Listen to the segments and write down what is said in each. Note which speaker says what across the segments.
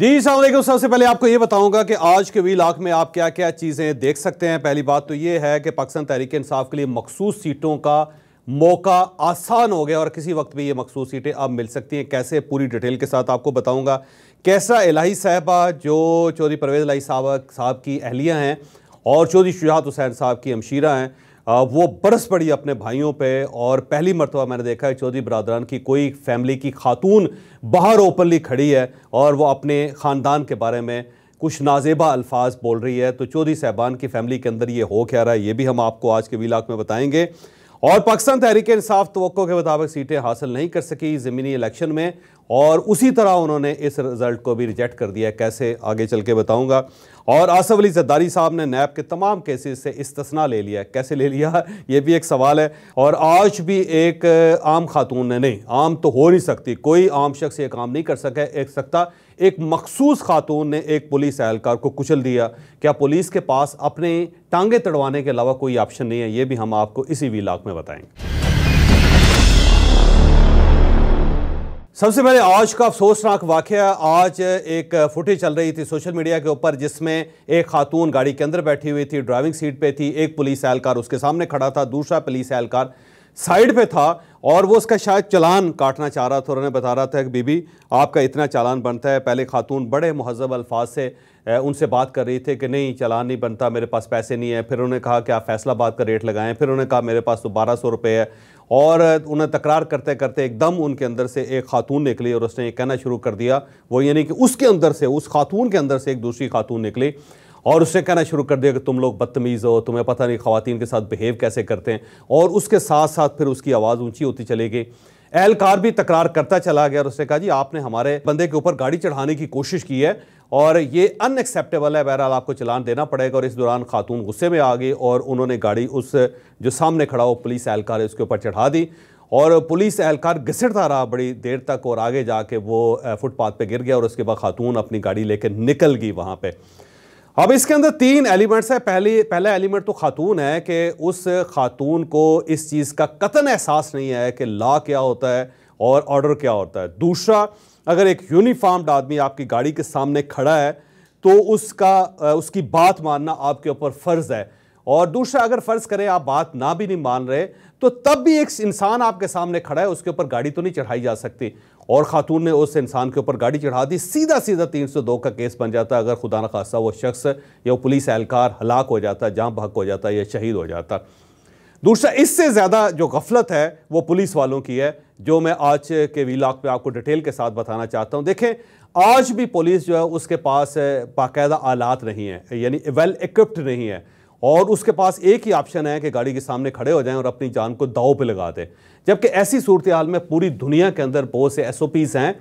Speaker 1: जी सलामकुम सबसे पहले आपको ये बताऊंगा कि आज के वी लाख में आप क्या क्या चीज़ें देख सकते हैं पहली बात तो ये है कि पाकिस्तान तहरीक इंसाफ के लिए मखसूस सीटों का मौका आसान हो गया और किसी वक्त भी ये मखसूस सीटें अब मिल सकती हैं कैसे पूरी डिटेल के साथ आपको बताऊंगा कैसा इलाही साहबा जो चौधरी परवेज़ इलाही साहब साहब की अहलियाँ हैं और चौधरी शुजात हुसैन साहब की अमशीरा हैं वो बरस पड़ी अपने भाइयों पे और पहली मरतबा मैंने देखा है चौधरी बरदरान की कोई फैमिली की खातून बाहर ओपनली खड़ी है और वो अपने ख़ानदान के बारे में कुछ नाजेबा अल्फाज बोल रही है तो चौधरी साहबान की फैमिली के अंदर ये हो क्या रहा है ये भी हम आपको आज के वीलाक में बताएंगे और पाकिस्तान तहरीक इंसाफ तो के मुताबिक सीटें हासिल नहीं कर सकी ज़मीनी इलेक्शन में और उसी तरह उन्होंने इस रिज़ल्ट को भी रिजेक्ट कर दिया कैसे आगे चल के बताऊंगा और आसफ़ अली जद्दारी साहब ने नैब के तमाम केसेस से इस्तना ले लिया कैसे ले लिया ये भी एक सवाल है और आज भी एक आम खातून ने नहीं आम तो हो नहीं सकती कोई आम शख्स ये काम नहीं कर सके एक सकता एक मखसूस खातून ने एक पुलिस एहलकार को कुचल दिया क्या पुलिस के पास अपने टांगे तड़वाने के अलावा कोई ऑप्शन नहीं है ये भी हम आपको इसी वीलाक में बताएंगे सबसे पहले आज का अफसोसनाक वाक्य आज एक फुटेज चल रही थी सोशल मीडिया के ऊपर जिसमें एक खातून गाड़ी के अंदर बैठी हुई थी ड्राइविंग सीट पे थी एक पुलिस एहलकार उसके सामने खड़ा था दूसरा पुलिस एहलकार साइड पे था और वो उसका शायद चालान काटना चाह रहा था उन्होंने बता रहा था कि बीबी आपका इतना चालान बनता है पहले खातून बड़े महजब अल्फाज से उनसे बात कर रही थी कि नहीं चलान नहीं बनता मेरे पास पैसे नहीं है फिर उन्होंने कहा कि आप फैसला बात का रेट लगाएं फिर उन्होंने कहा मेरे पास तो बारह सौ रुपये है और उन्हें तकरार करते करते एकदम उनके अंदर से एक खातून निकली और उसने ये कहना शुरू कर दिया वो यानी कि उसके अंदर से उस खातून के अंदर से एक दूसरी खातून निकली और उससे कहना शुरू कर दिया कि तुम लोग बदतमीज़ हो तुम्हें पता नहीं ख़वान के साथ बिहेव कैसे करते हैं और उसके साथ साथ फिर उसकी आवाज़ ऊँची होती चली गई एहलकार भी तकरार करता चला गया और उसने कहा जी आपने हमारे बंदे के ऊपर गाड़ी चढ़ाने की कोशिश की है और ये अनएक्सेप्टेबल है बहरहाल आपको चलान देना पड़ेगा और इस दौरान खातून गुस्से में आ गई और उन्होंने गाड़ी उस जो सामने खड़ा हो पुलिस एहलकार है उसके ऊपर चढ़ा दी और पुलिस एहलकार घिसटता रहा बड़ी देर तक और आगे जाके वो फुटपाथ पे गिर गया और उसके बाद खातून अपनी गाड़ी लेके निकल गई वहाँ पे अब इसके अंदर तीन एलिमेंट्स हैं पहले पहला एलिमेंट तो खातून है कि उस खातून को इस चीज़ का कतन एहसास नहीं है कि लॉ क्या होता है और ऑर्डर क्या होता है दूसरा अगर एक यूनिफॉर्म्ड आदमी आपकी गाड़ी के सामने खड़ा है तो उसका उसकी बात मानना आपके ऊपर फ़र्ज़ है और दूसरा अगर फ़र्ज़ करें आप बात ना भी नहीं मान रहे तो तब भी एक इंसान आपके सामने खड़ा है उसके ऊपर गाड़ी तो नहीं चढ़ाई जा सकती और ख़ातून ने उस इंसान के ऊपर गाड़ी चढ़ा दी सीधा सीधा 302 का केस बन जाता अगर खुदा न खासा वो शख्स या वो पुलिस एहलकार हलाक हो जाता जहाँ भक हो जाता या शहीद हो जाता दूसरा इससे ज़्यादा जो गफलत है वो पुलिस वालों की है जो मैं आज के वीलाग पे आपको डिटेल के साथ बताना चाहता हूँ देखें आज भी पुलिस जो है उसके पास बाकायदा आलात नहीं है यानी वेल इक्विप्ड नहीं है और उसके पास एक ही ऑप्शन है कि गाड़ी के सामने खड़े हो जाएं और अपनी जान को दाव पे लगा दें जबकि ऐसी सूरत हाल में पूरी दुनिया के अंदर बहुत से एस ओ पीज़ हैं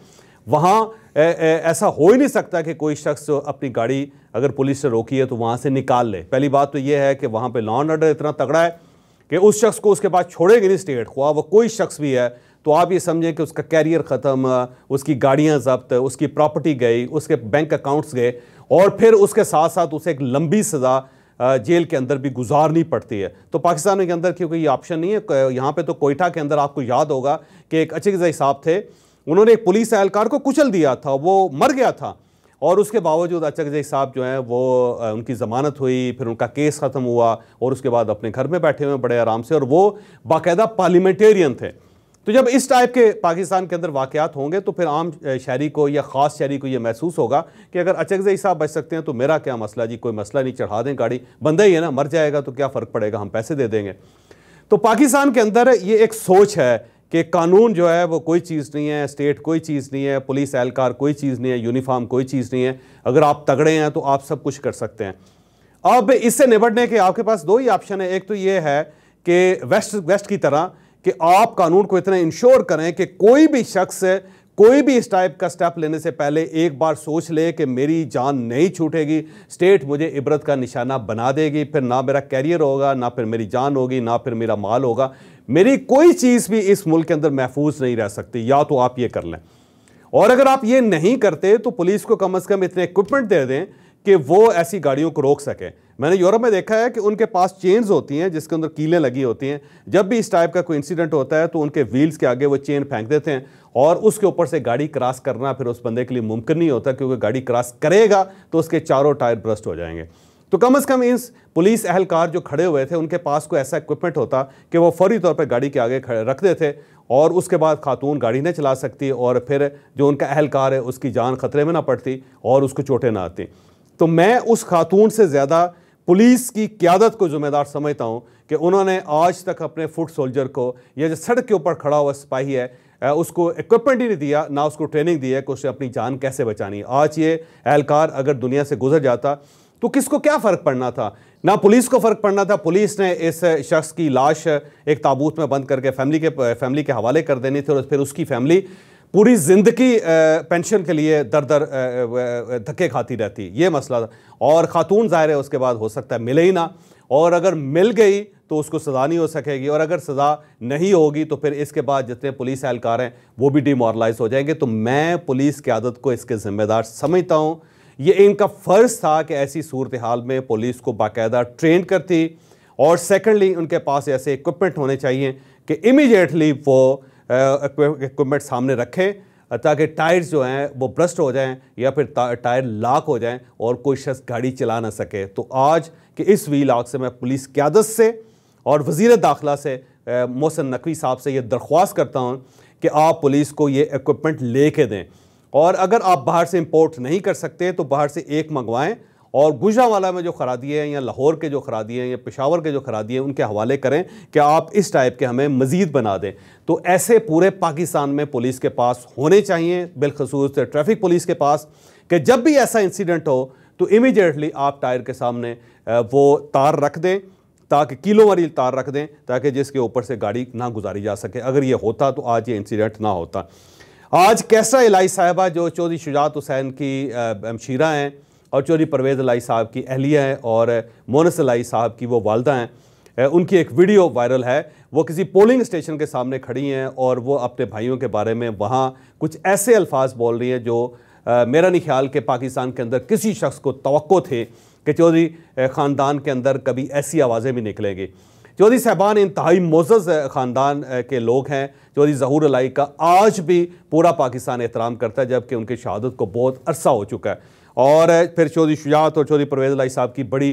Speaker 1: वहाँ ऐसा हो ही नहीं सकता कि कोई शख्स अपनी गाड़ी अगर पुलिस से रोकी है तो वहाँ से निकाल ले पहली बात तो ये है कि वहाँ पर लॉ एंड ऑर्डर इतना तगड़ा है कि उस शख्स को उसके बाद छोड़ेगी नहीं स्टेट हुआ वो कोई शख्स भी है तो आप ये समझें कि उसका कैरियर ख़त्म उसकी गाड़ियाँ जब्त उसकी प्रॉपर्टी गई उसके बैंक अकाउंट्स गए और फिर उसके साथ साथ उसे एक लंबी सज़ा जेल के अंदर भी गुजारनी पड़ती है तो पाकिस्तान के अंदर क्योंकि ये ऑप्शन नहीं है यहाँ पे तो कोयटा के अंदर आपको याद होगा कि एक अच्छे साहब थे उन्होंने एक पुलिस एहलकार को कुचल दिया था वो मर गया था और उसके बावजूद अचक जय साहब जो हैं वो उनकी ज़मानत हुई फिर उनका केस ख़त्म हुआ और उसके बाद अपने घर में बैठे हुए बड़े आराम से और वो बाकायदा पार्लिमेंटेरियन थे तो जब इस टाइप के पाकिस्तान के अंदर वाकयात होंगे तो फिर आम शहरी को या ख़ास शहरी को ये महसूस होगा कि अगर अचक जय साहब बच सकते हैं तो मेरा क्या मसला जी कोई मसला नहीं चढ़ा दें गाड़ी बंदा ही है ना मर जाएगा तो क्या फ़र्क पड़ेगा हम पैसे दे देंगे तो पाकिस्तान के अंदर ये एक सोच है कि कानून जो है वो कोई चीज़ नहीं है स्टेट कोई चीज़ नहीं है पुलिस एहलकार कोई चीज़ नहीं है यूनिफॉर्म कोई चीज़ नहीं है अगर आप तगड़े हैं तो आप सब कुछ कर सकते हैं अब इससे निपटने के आपके पास दो ही ऑप्शन है एक तो ये है कि वेस्ट वेस्ट की तरह कि आप कानून को इतना इंश्योर करें कि कोई भी शख्स कोई भी इस टाइप का स्टेप लेने से पहले एक बार सोच ले कि मेरी जान नहीं छूटेगी स्टेट मुझे इबरत का निशाना बना देगी फिर ना मेरा कैरियर होगा ना फिर मेरी जान होगी ना फिर मेरा माल होगा मेरी कोई चीज़ भी इस मुल्क के अंदर महफूज नहीं रह सकती या तो आप ये कर लें और अगर आप ये नहीं करते तो पुलिस को कम अज़ कम इतने इक्विपमेंट दे दें कि वो ऐसी गाड़ियों को रोक सकें मैंने यूरोप में देखा है कि उनके पास चेन्स होती हैं जिसके अंदर कीलें लगी होती हैं जब भी इस टाइप का कोई इंसिडेंट होता है तो उनके व्हील्स के आगे वो चेन फेंक देते हैं और उसके ऊपर से गाड़ी क्रॉस करना फिर उस बंदे के लिए मुमकिन नहीं होता क्योंकि गाड़ी क्रॉस करेगा तो उसके चारों टायर ब्रस्ट हो जाएंगे तो कम अज़ कम इस पुलिस अहलकार जो खड़े हुए थे उनके पास कोई ऐसा इक्विपमेंट होता कि वो फौरी तौर पर गाड़ी के आगे रखते थे और उसके बाद खातून गाड़ी नहीं चला सकती और फिर जो उनका अहलकार है उसकी जान खतरे में ना पड़ती और उसको चोटें ना आती तो मैं उस खातून से ज़्यादा पुलिस की क्यादत को ज़िम्मेदार समझता हूँ कि उन्होंने आज तक अपने फुट सोल्जर को या जो सड़क के ऊपर खड़ा हुआ सिपाही है उसको इक्विपमेंट ही नहीं दिया ना उसको ट्रेनिंग दी है कि उसे अपनी जान कैसे बचानी आज ये एहलकार अगर दुनिया से गुजर जाता तो किसको क्या फ़र्क पड़ना था ना पुलिस को फ़र्क पड़ना था पुलिस ने इस शख्स की लाश एक ताबूत में बंद करके फैमिली के फैमिली के हवाले कर देनी थी और फिर उसकी फैमिली पूरी ज़िंदगी पेंशन के लिए दर दर धक्के खाती रहती ये मसला था और ख़ातून ज़ाहिर है उसके बाद हो सकता है मिले ही ना और अगर मिल गई तो उसको सज़ा नहीं हो सकेगी और अगर सज़ा नहीं होगी तो फिर इसके बाद जितने पुलिस एहलकार हैं वो भी डिमोरलाइज हो जाएंगे तो मैं पुलिस की आदत को इसके ज़िम्मेदार समझता हूँ ये इनका फ़र्ज़ था कि ऐसी सूरत हाल में पुलिस को बाकायदा ट्रेन करती और सेकेंडली उनके पास ऐसे इक्वमेंट होने चाहिए कि इमीडिएटली वो इक्वमेंट सामने रखें ताकि टायर्स जो हैं वो ब्रस्ट हो जाएं या फिर टायर लाक हो जाएं और कोई शख्स गाड़ी चला ना सके तो आज के इस वी लाक से मैं पुलिस क्यादत से और वजीर दाखिला से मोहसन नकवी साहब से ये दरख्वास्त करता हूँ कि आप पुलिस को ये इक्वमेंट ले कर दें और अगर आप बाहर से इम्पोर्ट नहीं कर सकते तो बाहर से एक मंगवाएं और गुजरावाला में जो खरादी हैं या लाहौर के जो खरादी हैं या पिशावर के जो खरादी हैं उनके हवाले करें कि आप इस टाइप के हमें मज़ीद बना दें तो ऐसे पूरे पाकिस्तान में पुलिस के पास होने चाहिए बिलखसूस ट्रैफिक पुलिस के पास कि जब भी ऐसा इंसिडेंट हो तो इमीडिएटली आप टायर के सामने वो तार रख दें ताकि किलो वाली तार रख दें ताकि जिसके ऊपर से गाड़ी ना गुजारी जा सके अगर ये होता तो आज ये इंसिडेंट ना होता आज कैसा इलाई साहिबा जो चौधरी शुजात हुसैन की शीरा हैं और चौधरी परवेज़ अलाई साहब की अहलिया हैं और मोनस अलाई साहब की वो वालदा हैं उनकी एक वीडियो वायरल है वो किसी पोलिंग स्टेशन के सामने खड़ी हैं और वो अपने भाइयों के बारे में वहाँ कुछ ऐसे अल्फाज बोल रही हैं जो आ, मेरा नहीं ख्याल कि पाकिस्तान के अंदर किसी शख्स को तो थे कि चौधरी ख़ानदान के अंदर कभी ऐसी आवाज़ें भी निकलेंगी चौधरी साहबान इंतहाई मोज़ ख़ानदान के लोग हैं चौधरी जहूर अलाई का आज भी पूरा पाकिस्तान एहतराम करता है जबकि उनकी शहादत को बहुत अरसा हो चुका है और फिर चौधरी शुजात और चौधरी परवेज़ लाई साहब की बड़ी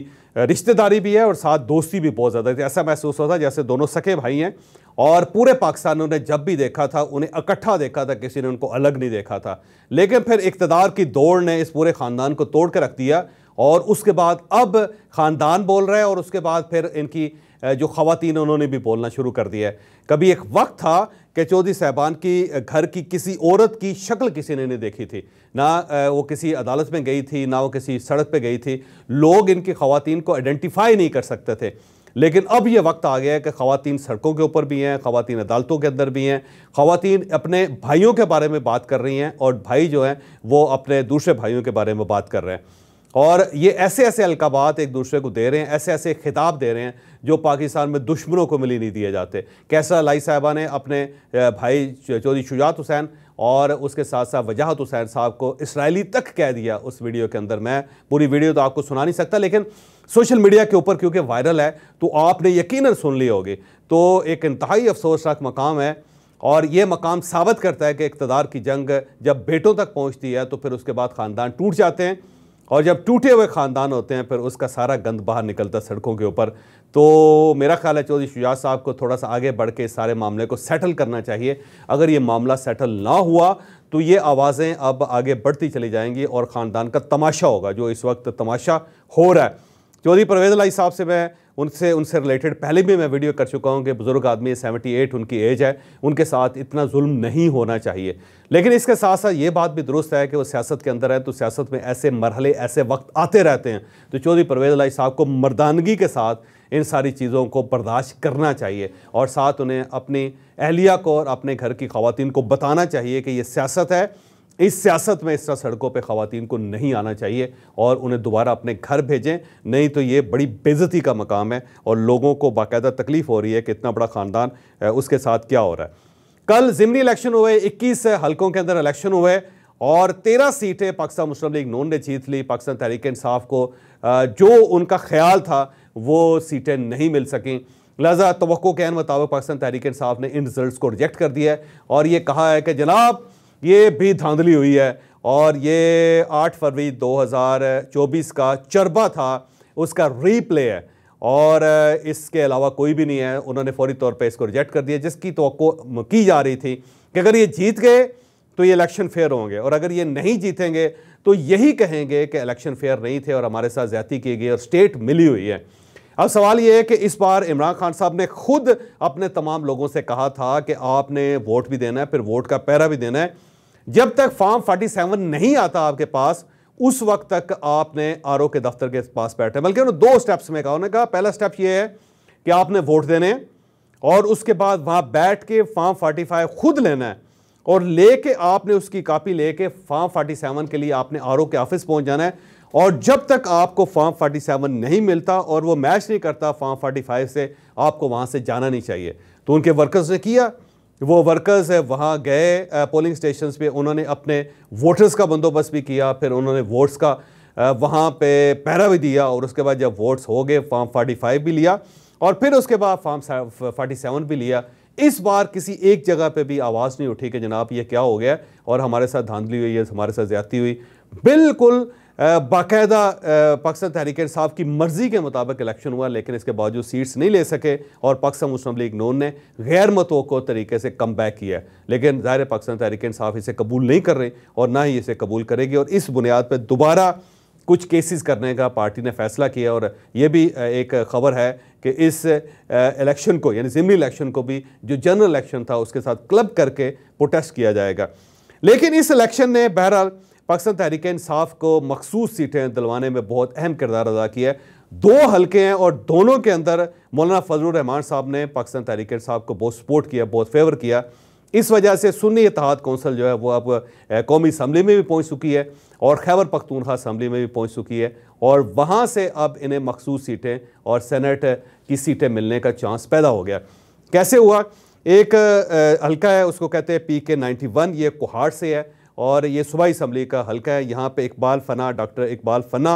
Speaker 1: रिश्तेदारी भी है और साथ दोस्ती भी बहुत ज़्यादा थी ऐसा महसूस होता है जैसे दोनों सखे भाई हैं और पूरे पाकिस्तान ने जब भी देखा था उन्हें इकट्ठा देखा था किसी ने उनको अलग नहीं देखा था लेकिन फिर इकतदार की दौड़ ने इस पूरे ख़ानदान को तोड़ के रख दिया और उसके बाद अब ख़ानदान बोल रहे हैं और उसके बाद फिर इनकी जो ख़वान उन्होंने भी बोलना शुरू कर दिया है कभी एक वक्त था कि चौधरी साहबान की घर की किसी औरत की शक्ल किसी ने नहीं देखी थी ना वो किसी अदालत में गई थी ना वो किसी सड़क पे गई थी लोग इनकी ख़वान को आइडेंटिफाई नहीं कर सकते थे लेकिन अब ये वक्त आ गया है कि ख़वान सड़कों के ऊपर भी हैं खातन अदालतों के अंदर भी हैं ख़वान अपने भाइयों के बारे में बात कर रही हैं और भाई जो हैं वो अपने दूसरे भाइयों के बारे में बात कर रहे हैं और ये ऐसे ऐसे अलकाबात एक दूसरे को दे रहे हैं ऐसे ऐसे खिताब दे रहे हैं जो पाकिस्तान में दुश्मनों को मिली नहीं दिए जाते कैसा लाई साहबा ने अपने भाई चौधरी शुजात हुसैन और उसके साथ साथ वजाहत हुसैन साहब को इसराइली तक कह दिया उस वीडियो के अंदर मैं पूरी वीडियो तो आपको सुना नहीं सकता लेकिन सोशल मीडिया के ऊपर क्योंकि वायरल है तो आपने यकीन सुन ली होगी तो एक इंतहाई अफसोसनाक मकाम है और ये मकाम साबित करता है कि इकतदार की जंग जब बेटों तक पहुँचती है तो फिर उसके बाद ख़ानदान टूट जाते हैं और जब टूटे हुए ख़ानदान होते हैं फिर उसका सारा गंद बाहर निकलता है सड़कों के ऊपर तो मेरा ख्याल है चौधरी शुजात साहब को थोड़ा सा आगे बढ़ के सारे मामले को सेटल करना चाहिए अगर ये मामला सेटल ना हुआ तो ये आवाज़ें अब आगे बढ़ती चली जाएंगी और ख़ानदान का तमाशा होगा जो इस वक्त तमाशा हो रहा है चौधरी परवेज लाई साहब से मैं उनसे उनसे रिलेटेड पहले भी मैं वीडियो कर चुका हूँ कि बुज़ुर्ग आदमी सेवेंटी एट उनकी एज है उनके साथ इतना जुल्म नहीं होना चाहिए लेकिन इसके साथ साथ ये बात भी दुरुस्त है कि वो सियासत के अंदर है तो सियासत में ऐसे मरहले ऐसे वक्त आते रहते हैं तो चौधरी परवेज लाई साहब को मर्दानगी के साथ इन सारी चीज़ों को बर्दाश्त करना चाहिए और साथ उन्हें अपनी अहलिया को और अपने घर की खातन को बताना चाहिए कि ये सियासत है इस सियासत में इस तरह सड़कों पे खातन को नहीं आना चाहिए और उन्हें दोबारा अपने घर भेजें नहीं तो ये बड़ी बेज़ती का मकाम है और लोगों को बाकायदा तकलीफ़ हो रही है कि इतना बड़ा ख़ानदान उसके साथ क्या हो रहा है कल ज़िमनी इलेक्शन हुए इक्कीस हल्कों के अंदर इलेक्शन हुए और तेरह सीटें पाकिस्तान मुस्लिम लीग नून ने जीत ली पाकिस्तान तहरीक इंसाफ को जो उनका ख्याल था वो सीटें नहीं मिल सकें लिहाजा तो के मुताबिक पाकिस्तान तहरीक इंसाफ ने इन रिजल्ट को रिजेक्ट कर दिया है और ये कहा है कि जनाब ये भी धांधली हुई है और ये 8 फरवरी 2024 का चरबा था उसका रीप्ले है और इसके अलावा कोई भी नहीं है उन्होंने फौरी तौर पे इसको रिजेक्ट कर दिया जिसकी तो की जा रही थी कि अगर ये जीत गए तो ये इलेक्शन फेयर होंगे और अगर ये नहीं जीतेंगे तो यही कहेंगे कि इलेक्शन फेयर नहीं थे और हमारे साथ ज्यादा की गई और स्टेट मिली हुई है अब सवाल ये है कि इस बार इमरान खान साहब ने खुद अपने तमाम लोगों से कहा था कि आपने वोट भी देना है फिर वोट का पैरा भी देना है जब तक फॉर्म 47 नहीं आता आपके पास उस वक्त तक आपने आर के दफ्तर के पास बैठे बल्कि उन्होंने दो स्टेप्स में कहा उन्होंने कहा पहला स्टेप ये है कि आपने वोट देने और उसके बाद वहाँ बैठ के फॉर्म फाइव खुद लेना है और लेके आपने उसकी कापी लेके फॉर्म सेवन के लिए आपने आर के ऑफिस पहुँच जाना है और जब तक आपको फॉर्म फोर्टी सेवन नहीं मिलता और वो मैच नहीं करता फॉर्म फाइव से आपको वहाँ से जाना नहीं चाहिए तो उनके वर्कर्स ने किया वो वर्कर्स है वहाँ गए पोलिंग स्टेशन पे उन्होंने अपने वोटर्स का बंदोबस्त भी किया फिर उन्होंने वोट्स का वहाँ पे पहरा भी दिया और उसके बाद जब वोट्स हो गए फॉर्म 45 भी लिया और फिर उसके बाद फॉर्म 47 भी लिया इस बार किसी एक जगह पे भी आवाज़ नहीं उठी कि जनाब ये क्या हो गया और हमारे साथ धांधली हुई है हमारे साथ ज्यादती हुई बिल्कुल बाकायदा पाकिस्तान तहरीक साहब की मर्ज़ी के मुताबिक इलेक्शन हुआ लेकिन इसके बावजूद सीट्स नहीं ले सके और पाकिस्तान मुस्लिम लीग नोन ने गैर मतवक़ तरीके से कम बैक किया लेकिन ज़ाहिर पाकिस्तान तहरीक साहब इसे कबूल नहीं कर रही और ना ही इसे कबूल करेगी और इस बुनियाद पर दोबारा कुछ केसेस करने का पार्टी ने फैसला किया और ये भी एक खबर है कि इस इलेक्शन को यानी ज़िमनी इलेक्शन को भी जो जनरल इलेक्शन था उसके साथ क्लब करके प्रोटेस्ट किया जाएगा लेकिन इस इलेक्शन ने बहरहाल पाकिस्तान तहरीक इंसाफ को मखसूस सीटें दिलवाने में बहुत अहम किरदार अदा किया है दो हल्के हैं और दोनों के अंदर मौलाना फजल रहमान साहब ने पाकिस्तान तहरीक इंसाफ को बहुत सपोर्ट किया बहुत फेवर किया इस वजह से सुन्नी इतिहाद कौंसल जो है वो अब कौमी असम्बली में भी पहुँच चुकी है और खैबर पखतूनखा असम्बली में भी पहुँच चुकी है और वहाँ से अब इन्हें मखसूस सीटें और सेनेट की सीटें मिलने का चांस पैदा हो गया कैसे हुआ एक हल्का है उसको कहते हैं पी के नाइन्टी वन ये कुहाड़ से है और ये सूबाई इसम्बली का हल्का है यहाँ पे इकबाल फना डॉक्टर इकबाल फना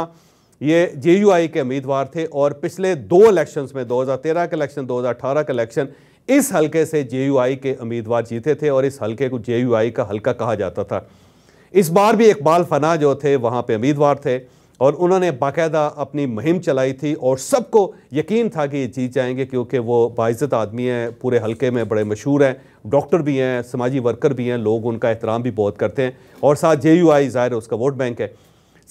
Speaker 1: ये जे यू आई के उम्मीदवार थे और पिछले दो इलेक्शंस में 2013 के इलेक्शन 2018 के इलेक्शन इस हलके से जे यू आई के उम्मीदवार जीते थे और इस हलके को जे यू आई का हल्का कहा जाता था इस बार भी इकबाल फना जो थे वहाँ पर उम्मीदवार थे और उन्होंने बाकायदा अपनी मुहिम चलाई थी और सबको यकीन था कि ये जीत जाएंगे क्योंकि वो बाइज़त आदमी हैं पूरे हलके में बड़े मशहूर हैं डॉक्टर भी हैं समाजी वर्कर भी हैं लोग उनका एहतराम भी बहुत करते हैं और साथ जे यू आई ज़ाहिर उसका वोट बैंक है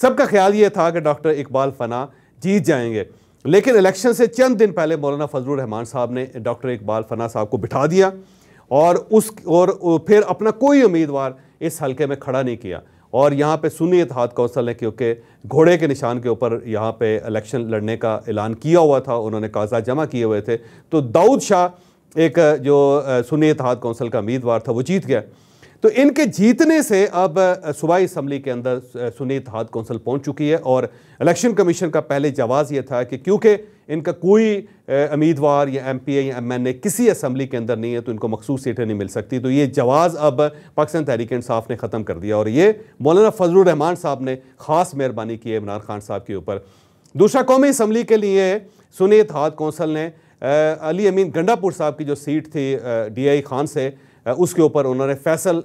Speaker 1: सबका ख्याल ये था कि डॉक्टर इकबाल फना जीत जाएंगे लेकिन इलेक्शन से चंद दिन पहले मौलाना फजल रहमान साहब ने डॉक्टर इकबाल फना साहब को बिठा दिया और उस और फिर अपना कोई उम्मीदवार इस हलके में खड़ा नहीं किया और यहाँ पे सुनी इतिहाद कौंसल ने क्योंकि घोड़े के निशान के ऊपर यहाँ पे इलेक्शन लड़ने का ऐलान किया हुआ था उन्होंने कागजात जमा किए हुए थे तो दाऊद शाह एक जो सुनी इतिहाद कौंसल का उम्मीदवार था वो जीत गया तो इनके जीतने से अब सूबाई असम्बली के अंदर सुनी इतिहाद कौंसिल पहुंच चुकी है और इलेक्शन कमीशन का पहले जवाब यह था कि क्योंकि इनका कोई उम्मीदवार या एम पी ए या एम एन ए किसी असम्बली के अंदर नहीं है तो इनको मखसूस सीटें नहीं मिल सकती तो ये जवाज़ अब पाकिस्तान तहरीक इंसाफ ने ख़त्म कर दिया और ये मौलाना फजलरहमान साहब ने ख़ास मेहरबानी की है इमरान खान साहब के ऊपर दूसरा कौमी असम्बली के लिए सुनीत हाथ कौंसल ने अली अमीन गंडापुर साहब की जो सीट थी डी आई खान से उसके ऊपर उन्होंने फैसल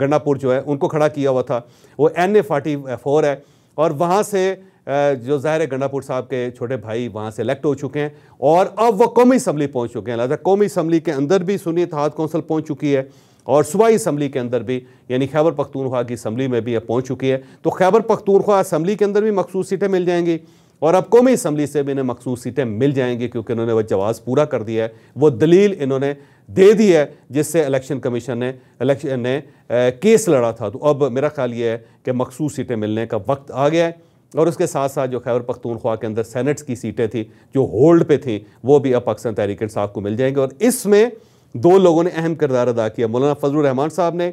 Speaker 1: गन्नापुर जो है उनको खड़ा किया हुआ था वो एन ए फोर्टी फोर है और वहाँ से जो ज़ाहिर है गंडापुर साहब के छोटे भाई वहाँ से इलेक्ट हो चुके हैं और अब वह कौमी असम्बली पहुँच चुके हैं लिहाजा कौमी असम्बली के अंदर भी सुनी इतिहाद कौंसल पहुँच चुकी है और सूबाई इसम्बली के अंदर भी यानी खैबर पखतूनख्वा की इसम्बली में भी अब पहुँच चुकी है तो खैबर पखतूनख्वा असम्बली के अंदर भी मखसूस सीटें मिल जाएंगी और अब कौमी इसम्बली से भी इन्हें मखसूस सीटें मिल जाएंगी क्योंकि इन्होंने वह जवाज़ पूरा कर दिया है वो दलील इन्होंने दे दी है जिससे इलेक्शन कमीशन ने इलेक्शन ने केस लड़ा था तो अब मेरा ख्याल ये है कि मखसूस सीटें मिलने का वक्त आ गया है और उसके साथ साथ जो खैबर पख्तूनख्वा के अंदर सैनट्स की सीटें थी जो होल्ड पे थी वो भी अब पाकिस्तान तहरीक साहब को मिल जाएंगे और इसमें दो लोगों ने अहम किरदार अदा किया मौलाना फजलरहमान साहब ने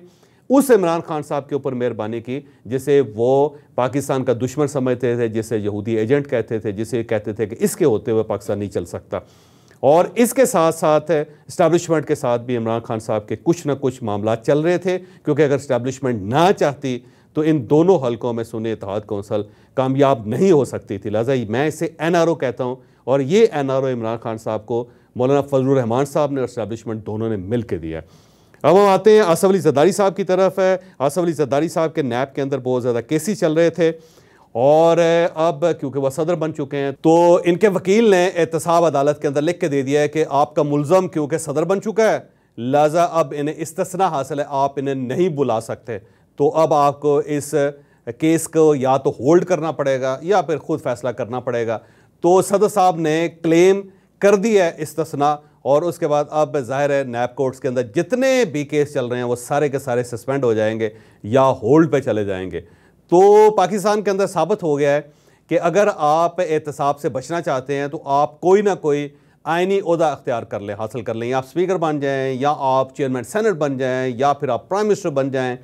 Speaker 1: उस इमरान खान साहब के ऊपर मेहरबानी की जिसे वो पाकिस्तान का दुश्मन समझते थे जिसे यहूदी एजेंट कहते थे जिसे कहते थे कि इसके होते हुए पाकिस्तान नहीं चल सकता और इसके साथ साथ इस्टबलिशमेंट के साथ भी इमरान खान साहब के कुछ ना कुछ मामला चल रहे थे क्योंकि अगर इस्टबलिशमेंट ना चाहती तो इन दोनों हलकों में सुने इतिहाद कौंसल कामयाब नहीं हो सकती थी लिहाजा मैं इसे एन आर ओ कहता हूँ और ये N R O Imran Khan साहब को मौलाना फजल रहमान साहब ने और इस्टबलिशमेंट दोनों ने मिल के दिया अब हम आते हैं आसफ अली जदारी साहब की तरफ है आसफ अली जदारी साहब के नैब के अंदर बहुत ज़्यादा केसी चल रहे थे और अब क्योंकि वह सदर बन चुके हैं तो इनके वकील ने एहतसाब अदालत के अंदर लिख के दे दिया है कि आपका मुलजम क्योंकि सदर बन चुका है लिहाजा अब इन्हें इस्तना हासिल है आप इन्हें नहीं बुला सकते तो अब आपको इस केस को या तो होल्ड करना पड़ेगा या फिर खुद फैसला करना पड़ेगा तो सदर साहब ने क्लेम कर दिया है इस्तना और उसके बाद अब जाहिर है नैब कोर्ट्स के अंदर जितने भी केस चल रहे हैं वो सारे के सारे सस्पेंड हो जाएंगे या होल्ड पे चले जाएंगे तो पाकिस्तान के अंदर साबित हो गया है कि अगर आप एहतसाब से बचना चाहते हैं तो आप कोई ना कोई आइनी अहदा अख्तियार कर लें हासिल कर लें आप स्पीकर बन जाएँ या आप चेयरमैन सेनेट बन जाएँ या फिर आप प्राइम मिनिस्टर बन जाएँ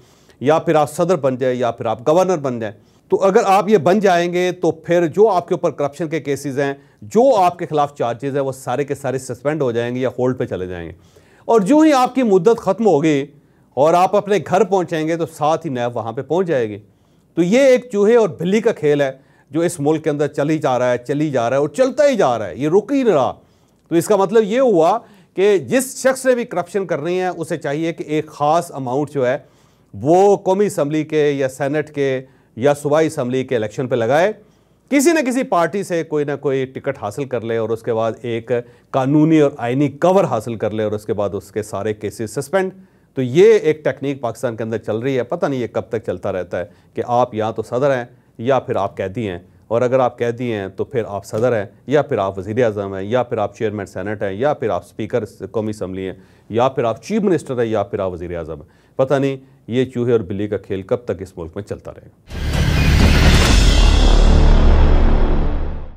Speaker 1: या फिर आप सदर बन जाएँ या फिर आप गवर्नर बन जाएँ तो अगर आप ये बन जाएंगे तो फिर जो आपके ऊपर करप्शन के केसेस हैं जो आपके खिलाफ चार्जेस हैं वो सारे के सारे सस्पेंड हो जाएंगे या होल्ड पे चले जाएंगे और जो ही आपकी मुद्दत ख़त्म होगी और आप अपने घर पहुंचेंगे तो साथ ही नैब वहाँ पे पहुंच जाएगी तो ये एक चूहे और बिल्ली का खेल है जो इस मुल्क के अंदर चली जा रहा है चली जा रहा है और चलता ही जा रहा है ये रुक ही नहीं रहा तो इसका मतलब ये हुआ कि जिस शख्स ने भी करप्शन करनी है उसे चाहिए कि एक ख़ास अमाउंट जो है वो कौमी असम्बली के या सैनट के या सूबाई इसम्बली के इलेक्शन पर लगाए किसी न किसी पार्टी से कोई ना कोई टिकट हासिल कर ले और उसके बाद एक कानूनी और आइनी कवर हासिल कर ले और उसके बाद उसके सारे केसेस सस्पेंड तो ये एक टेक्निक पाकिस्तान के अंदर चल रही है पता नहीं ये कब तक चलता रहता है कि आप या तो सदर हैं या फिर आप कैदी हैं और अगर आप कैदी हैं तो फिर आप सदर हैं या फिर आप वज़ी अजम हैं या फिर आप चेयरमैन सेनेट हैं या फिर आप स्पीकर कौमी असम्बली हैं या फिर आप चीफ मिनिस्टर हैं या फिर आप वज़ी अजम हैं पता नहीं ये चूहे और बिल्ली का खेल कब तक इस मुल्क में चलता रहेगा